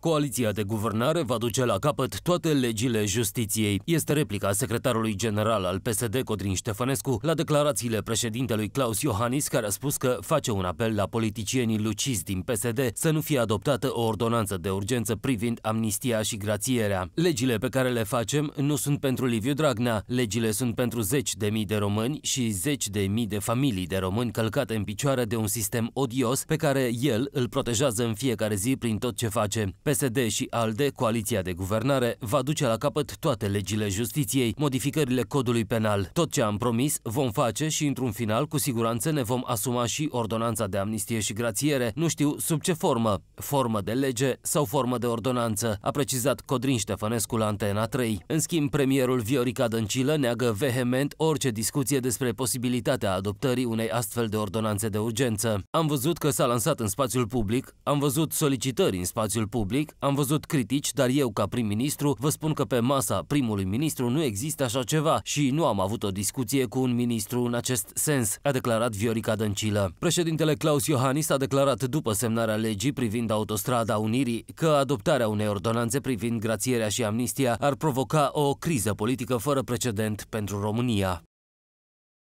Coaliția de guvernare va duce la capăt toate legile justiției. Este replica secretarului general al PSD Codrin Ștefănescu la declarațiile președintelui Claus Iohannis, care a spus că face un apel la politicienii lucizi din PSD să nu fie adoptată o ordonanță de urgență privind amnistia și grațierea. Legile pe care le facem nu sunt pentru Liviu Dragnea, legile sunt pentru zeci de mii de români și zeci de mii de familii de români călcate în picioare de un sistem odios pe care el îl protejează în fiecare zi prin tot ce face. PSD și ALDE, coaliția de guvernare, va duce la capăt toate legile justiției, modificările codului penal. Tot ce am promis vom face și într-un final, cu siguranță, ne vom asuma și ordonanța de amnistie și grațiere, nu știu sub ce formă, formă de lege sau formă de ordonanță, a precizat Codrin Ștefănescu la Antena 3. În schimb, premierul Viorica Dăncilă neagă vehement orice discuție despre posibilitatea adoptării unei astfel de ordonanțe de urgență. Am văzut că s-a lansat în spațiul public, am văzut solicitări în spațiul public, public, am văzut critici, dar eu, ca prim-ministru, vă spun că pe masa primului ministru nu există așa ceva și nu am avut o discuție cu un ministru în acest sens, a declarat Viorica Dăncilă. Președintele Claus Iohannis a declarat după semnarea legii privind autostrada Unirii că adoptarea unei ordonanțe privind grațierea și amnistia ar provoca o criză politică fără precedent pentru România.